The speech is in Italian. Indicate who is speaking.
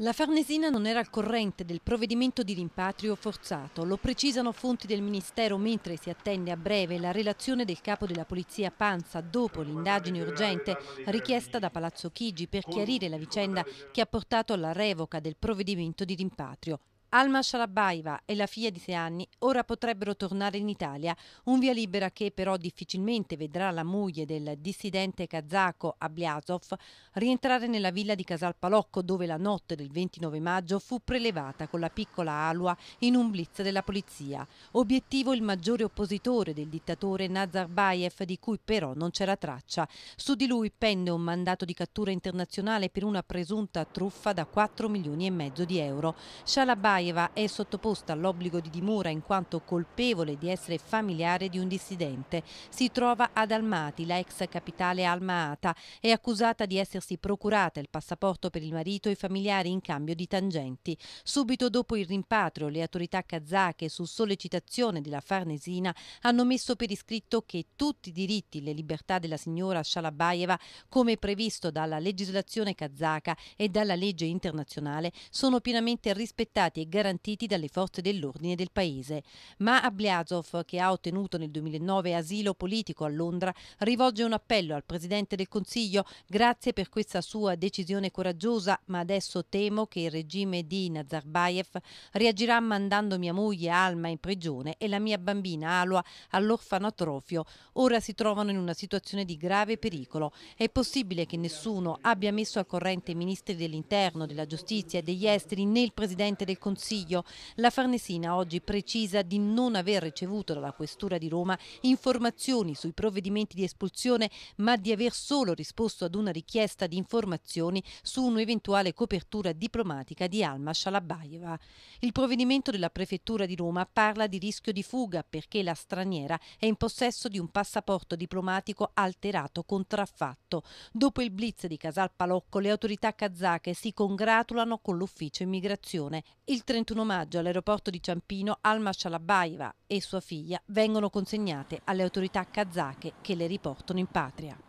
Speaker 1: La Farnesina non era al corrente del provvedimento di rimpatrio forzato, lo precisano fonti del Ministero mentre si attende a breve la relazione del capo della Polizia Panza dopo l'indagine urgente richiesta da Palazzo Chigi per chiarire la vicenda che ha portato alla revoca del provvedimento di rimpatrio. Alma Sharabaeva e la figlia di sei anni ora potrebbero tornare in Italia, un via libera che però difficilmente vedrà la moglie del dissidente kazako Ablyazov rientrare nella villa di Casal Palocco dove la notte del 29 maggio fu prelevata con la piccola Alua in un blitz della polizia. Obiettivo il maggiore oppositore del dittatore Nazarbayev di cui però non c'era traccia. Su di lui pende un mandato di cattura internazionale per una presunta truffa da 4 milioni e mezzo di euro. Shalabayev Shalaeva è sottoposta all'obbligo di dimora in quanto colpevole di essere familiare di un dissidente. Si trova ad Almaty, la ex capitale Alma-Ata. È accusata di essersi procurata il passaporto per il marito e i familiari in cambio di tangenti. Subito dopo il rimpatrio, le autorità kazake, su sollecitazione della Farnesina, hanno messo per iscritto che tutti i diritti e le libertà della signora Shalabaeva, come previsto dalla legislazione kazaka e dalla legge internazionale, sono pienamente rispettati e garantiti dalle forze dell'ordine del paese. Ma Abliazov, che ha ottenuto nel 2009 asilo politico a Londra, rivolge un appello al Presidente del Consiglio grazie per questa sua decisione coraggiosa, ma adesso temo che il regime di Nazarbayev reagirà mandando mia moglie Alma in prigione e la mia bambina Alua all'orfanotrofio. Ora si trovano in una situazione di grave pericolo. È possibile che nessuno abbia messo a corrente i ministri dell'interno, della giustizia e degli esteri né il Presidente del Consiglio Consiglio. La Farnesina oggi precisa di non aver ricevuto dalla Questura di Roma informazioni sui provvedimenti di espulsione, ma di aver solo risposto ad una richiesta di informazioni su un'eventuale copertura diplomatica di Alma Shalabayeva. Il provvedimento della Prefettura di Roma parla di rischio di fuga perché la straniera è in possesso di un passaporto diplomatico alterato contraffatto. Dopo il blitz di Casal Palocco, le autorità kazake si congratulano con l'ufficio immigrazione. Il 31 maggio all'aeroporto di Ciampino Alma Shalabaiva e sua figlia vengono consegnate alle autorità kazake che le riportano in patria.